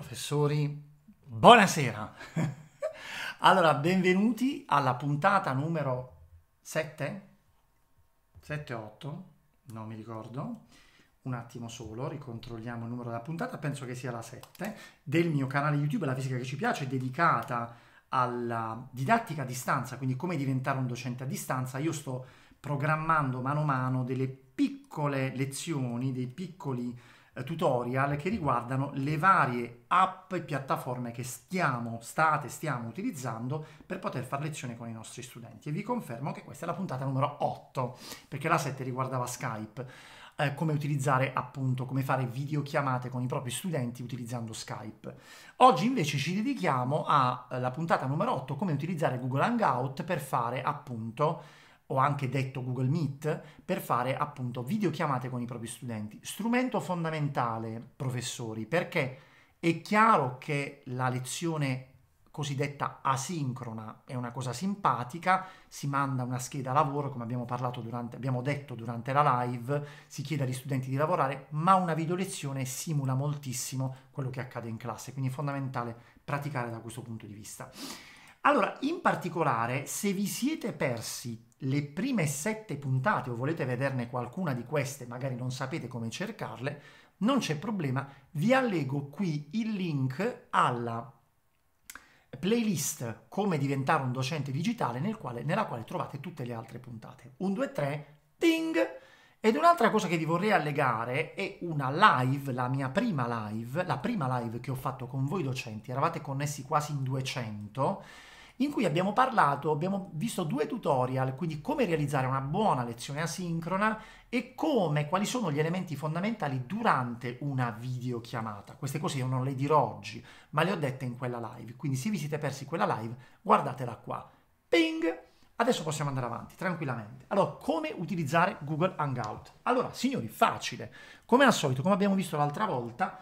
professori, buonasera. allora, benvenuti alla puntata numero 7, 7, 8, non mi ricordo, un attimo solo, ricontrolliamo il numero della puntata, penso che sia la 7, del mio canale YouTube La Fisica che ci piace, dedicata alla didattica a distanza, quindi come diventare un docente a distanza. Io sto programmando mano a mano delle piccole lezioni, dei piccoli eh, tutorial che riguardano le varie app e piattaforme che stiamo, state, stiamo utilizzando per poter fare lezione con i nostri studenti. E vi confermo che questa è la puntata numero 8, perché la 7 riguardava Skype, eh, come utilizzare appunto, come fare videochiamate con i propri studenti utilizzando Skype. Oggi invece ci dedichiamo alla puntata numero 8, come utilizzare Google Hangout per fare appunto o anche detto Google Meet, per fare appunto videochiamate con i propri studenti. Strumento fondamentale, professori, perché è chiaro che la lezione cosiddetta asincrona è una cosa simpatica, si manda una scheda lavoro, come abbiamo, durante, abbiamo detto durante la live, si chiede agli studenti di lavorare, ma una videolezione simula moltissimo quello che accade in classe, quindi è fondamentale praticare da questo punto di vista. Allora, in particolare, se vi siete persi le prime sette puntate o volete vederne qualcuna di queste, magari non sapete come cercarle, non c'è problema, vi allego qui il link alla playlist come diventare un docente digitale nel quale, nella quale trovate tutte le altre puntate. 1, 2, 3, ding! Ed un'altra cosa che vi vorrei allegare è una live, la mia prima live, la prima live che ho fatto con voi docenti, eravate connessi quasi in 200, in cui abbiamo parlato, abbiamo visto due tutorial, quindi come realizzare una buona lezione asincrona e come, quali sono gli elementi fondamentali durante una videochiamata. Queste cose io non le dirò oggi, ma le ho dette in quella live, quindi se vi siete persi quella live, guardatela qua. Ping! Adesso possiamo andare avanti tranquillamente. Allora, come utilizzare Google Hangout? Allora, signori, facile. Come al solito, come abbiamo visto l'altra volta,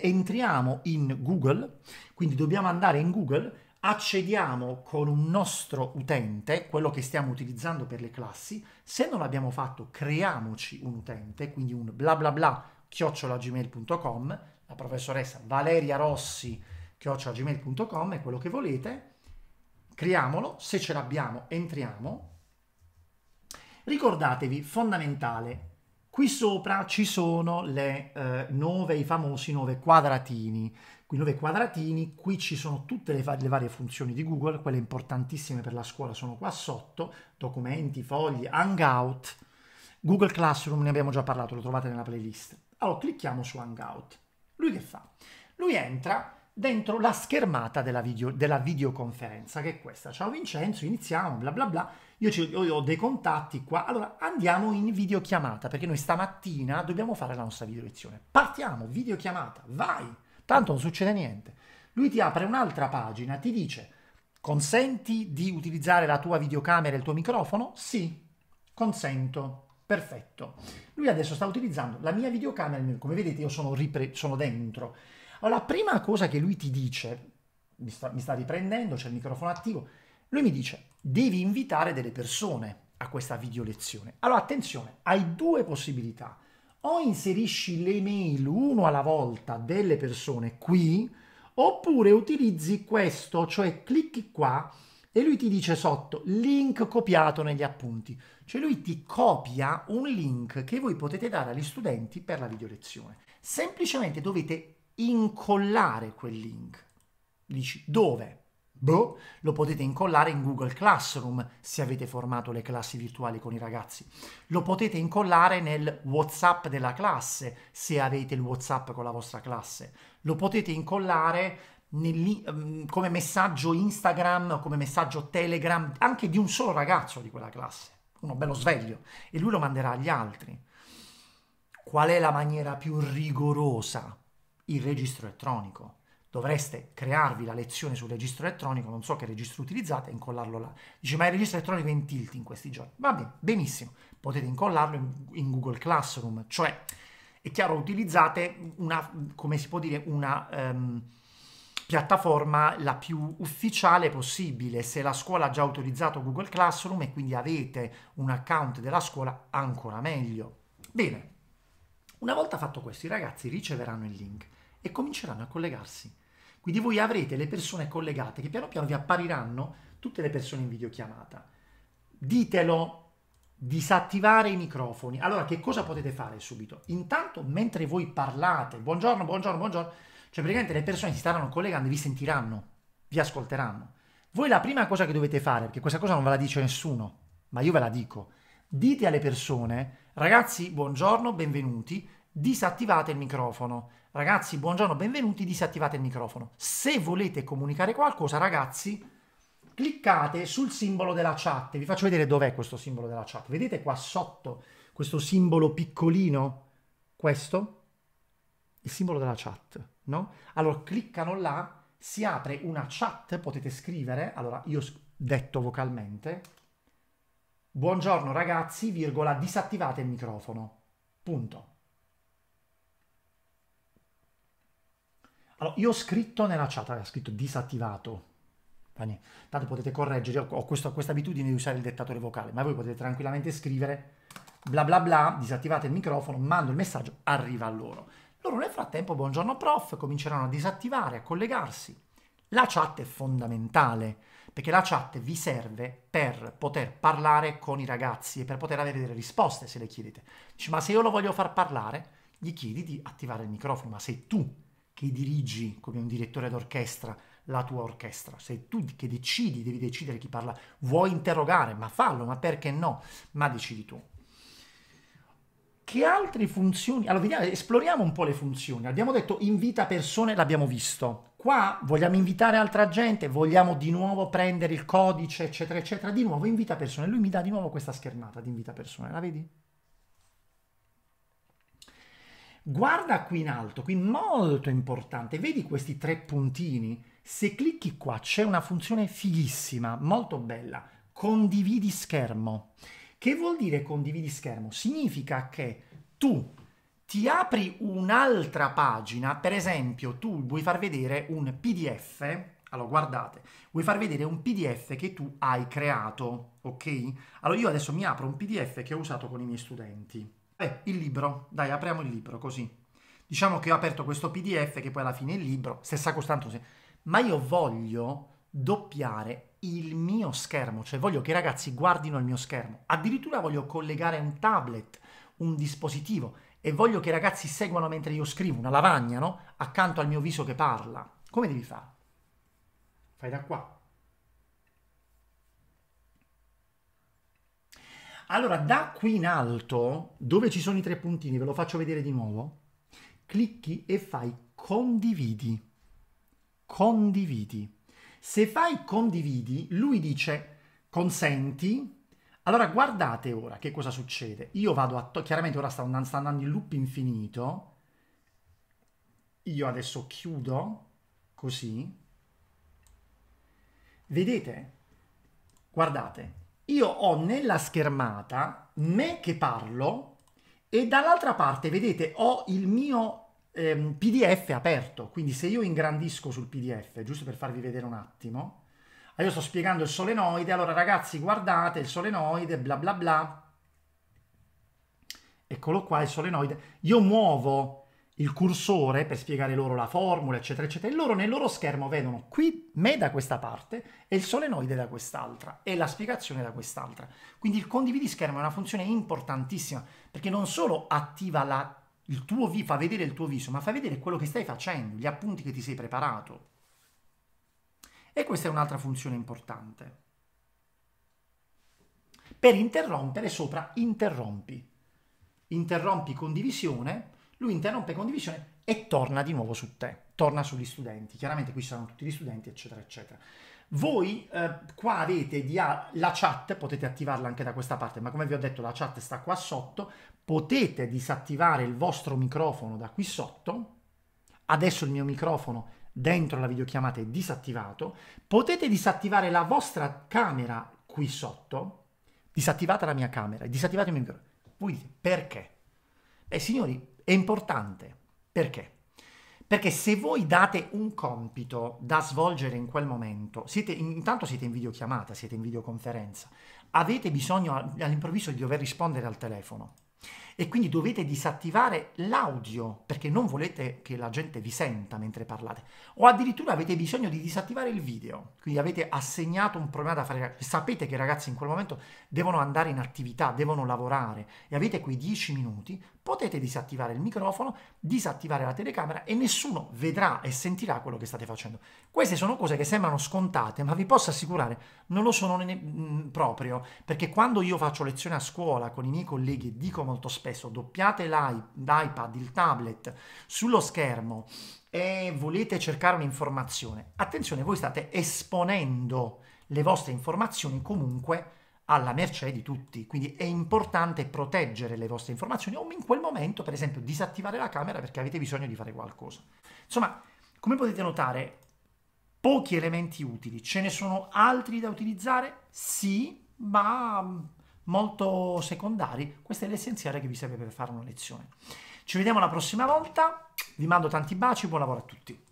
entriamo in Google, quindi dobbiamo andare in Google accediamo con un nostro utente, quello che stiamo utilizzando per le classi, se non l'abbiamo fatto creiamoci un utente, quindi un bla bla bla chiocciolagmail.com, la professoressa Valeria Rossi chiocciolagmail.com è quello che volete, creiamolo, se ce l'abbiamo entriamo. Ricordatevi, fondamentale, Qui sopra ci sono le, eh, nove, i famosi 9 quadratini. Qui 9 quadratini, qui ci sono tutte le, le, varie funzioni di Google, quelle importantissime per la scuola sono qua sotto, documenti, fogli, hangout. Google Classroom ne abbiamo già parlato, lo trovate nella playlist. Allora clicchiamo su hangout. Lui che fa? Lui entra dentro la schermata della, video, della videoconferenza, che è questa. Ciao Vincenzo, iniziamo, bla bla bla. Io, ci, io, ho dei contatti qua. Allora andiamo in videochiamata perché noi stamattina dobbiamo fare la nostra video lezione. Partiamo, videochiamata, vai. Tanto non succede niente. Lui ti apre un'altra pagina, ti dice consenti di utilizzare la tua videocamera e il tuo microfono? Sì, consento. Perfetto. Lui adesso sta utilizzando la mia videocamera e il mio. Come vedete io sono, sono dentro allora, la prima cosa che lui ti dice, mi sta, mi sta riprendendo, c'è il microfono attivo, lui mi dice, devi invitare delle persone a questa video lezione. Allora, attenzione, hai due possibilità. O inserisci le mail uno alla volta delle persone qui, oppure utilizzi questo, cioè clicchi qua e lui ti dice sotto link copiato negli appunti, cioè lui ti copia un link che voi potete dare agli studenti per la video lezione. Semplicemente dovete incollare quel link. Dici dove? Boh, lo potete incollare in Google Classroom se avete formato le classi virtuali con i ragazzi. Lo potete incollare nel WhatsApp della classe se avete il WhatsApp con la vostra classe. Lo potete incollare nel, mm, come messaggio Instagram, come messaggio Telegram, anche di un solo ragazzo di quella classe, uno bello sveglio, e lui lo manderà agli altri. Qual è la maniera più rigorosa il registro elettronico. Dovreste crearvi la lezione sul registro elettronico, non so che registro utilizzate, e incollarlo là. Dice, ma il registro elettronico è in tilt in questi giorni. Va bene, benissimo. Potete incollarlo in, Google Classroom, cioè è chiaro, utilizzate una, come si può dire, una um, piattaforma la più ufficiale possibile. Se la scuola ha già autorizzato Google Classroom e quindi avete un account della scuola, ancora meglio. Bene, una volta fatto questo, i ragazzi riceveranno il link e cominceranno a collegarsi. Quindi voi avrete le persone collegate che piano piano vi appariranno tutte le persone in videochiamata. Ditelo, disattivare i microfoni. Allora che cosa potete fare subito? Intanto mentre voi parlate, buongiorno, buongiorno, buongiorno, cioè praticamente le persone si staranno collegando e vi sentiranno, vi ascolteranno. Voi la prima cosa che dovete fare, perché questa cosa non ve la dice nessuno, ma io ve la dico, dite alle persone, ragazzi, buongiorno, benvenuti, disattivate il microfono. Ragazzi, buongiorno, benvenuti, disattivate il microfono. Se volete comunicare qualcosa, ragazzi, cliccate sul simbolo della chat. Vi faccio vedere dov'è questo simbolo della chat. Vedete qua sotto questo simbolo piccolino? Questo? Il simbolo della chat, no? Allora, cliccano là, si apre una chat, potete scrivere. Allora, io detto vocalmente, buongiorno ragazzi, virgola, disattivate il microfono. Punto. Allora, io ho scritto nella chat, ha scritto disattivato. Tanto potete correggere, ho questo, questa abitudine di usare il dettatore vocale, ma voi potete tranquillamente scrivere bla bla bla, disattivate il microfono, mando il messaggio, arriva a loro. Loro nel frattempo, buongiorno prof, cominceranno a disattivare, a collegarsi. La chat è fondamentale, perché la chat vi serve per poter parlare con i ragazzi e per poter avere delle risposte se le chiedete. Dici, ma se io lo voglio far parlare, gli chiedi di attivare il microfono, ma sei tu che dirigi come un direttore d'orchestra la tua orchestra. Sei tu che decidi, devi decidere chi parla. Vuoi interrogare, ma fallo, ma perché no? Ma decidi tu. Che altre funzioni? Allora, vediamo, esploriamo un po' le funzioni. Abbiamo detto invita persone, l'abbiamo visto. Qua vogliamo invitare altra gente, vogliamo di nuovo prendere il codice, eccetera, eccetera. Di nuovo invita persone. Lui mi dà di nuovo questa schermata di invita persone, la vedi? Guarda qui in alto, qui molto importante, vedi questi tre puntini? Se clicchi qua c'è una funzione fighissima, molto bella, condividi schermo. Che vuol dire condividi schermo? Significa che tu ti apri un'altra pagina, per esempio tu vuoi far vedere un PDF, allora guardate, vuoi far vedere un PDF che tu hai creato, ok? Allora io adesso mi apro un PDF che ho usato con i miei studenti. Beh, il libro, dai, apriamo il libro così. Diciamo che ho aperto questo PDF che poi alla fine è il libro, stessa costante, ma io voglio doppiare il mio schermo, cioè voglio che i ragazzi guardino il mio schermo. Addirittura voglio collegare un tablet, un dispositivo e voglio che i ragazzi seguano mentre io scrivo, una lavagna, no? Accanto al mio viso che parla. Come devi fare? Fai da qua. Allora, da qui in alto, dove ci sono i tre puntini, ve lo faccio vedere di nuovo, clicchi e fai condividi. Condividi. Se fai condividi, lui dice consenti. Allora guardate ora che cosa succede. Io vado a... chiaramente ora sta andando, sta andando in loop infinito. Io adesso chiudo così. Vedete? Guardate, io ho nella schermata me che parlo e dall'altra parte, vedete, ho il mio ehm, PDF aperto. Quindi se io ingrandisco sul PDF, giusto per farvi vedere un attimo, ah, io sto spiegando il solenoide, allora ragazzi guardate il solenoide, bla bla bla, eccolo qua il solenoide, io muovo il cursore per spiegare loro la formula, eccetera, eccetera. E loro nel loro schermo vedono qui me da questa parte e il solenoide da quest'altra e la spiegazione da quest'altra. Quindi il condividi schermo è una funzione importantissima perché non solo attiva la, il tuo viso, fa vedere il tuo viso, ma fa vedere quello che stai facendo, gli appunti che ti sei preparato. E questa è un'altra funzione importante. Per interrompere sopra interrompi. Interrompi condivisione lui interrompe condivisione e torna di nuovo su te, torna sugli studenti. Chiaramente qui saranno tutti gli studenti, eccetera, eccetera. Voi eh, qua avete la chat, potete attivarla anche da questa parte, ma come vi ho detto la chat sta qua sotto, potete disattivare il vostro microfono da qui sotto. Adesso il mio microfono dentro la videochiamata è disattivato, potete disattivare la vostra camera qui sotto, disattivata la mia camera, disattivate il mio microfono. Voi dite perché? Beh signori, è importante. Perché? Perché se voi date un compito da svolgere in quel momento, siete, intanto siete in videochiamata, siete in videoconferenza, avete bisogno all'improvviso di dover rispondere al telefono e quindi dovete disattivare l'audio perché non volete che la gente vi senta mentre parlate o addirittura avete bisogno di disattivare il video quindi avete assegnato un problema da fare sapete che i ragazzi in quel momento devono andare in attività devono lavorare e avete quei 10 minuti potete disattivare il microfono disattivare la telecamera e nessuno vedrà e sentirà quello che state facendo queste sono cose che sembrano scontate ma vi posso assicurare non lo sono ne- mm, proprio perché quando io faccio lezione a scuola con i miei colleghi e dico molto spesso, doppiate l'iPad, il tablet sullo schermo e volete cercare un'informazione, attenzione, voi state esponendo le vostre informazioni comunque alla mercé di tutti, quindi è importante proteggere le vostre informazioni o in quel momento, per esempio, disattivare la camera perché avete bisogno di fare qualcosa. Insomma, come potete notare, pochi elementi utili, ce ne sono altri da utilizzare? Sì, ma molto secondari, questo è l'essenziale che vi serve per fare una lezione. Ci vediamo la prossima volta, vi mando tanti baci, buon lavoro a tutti.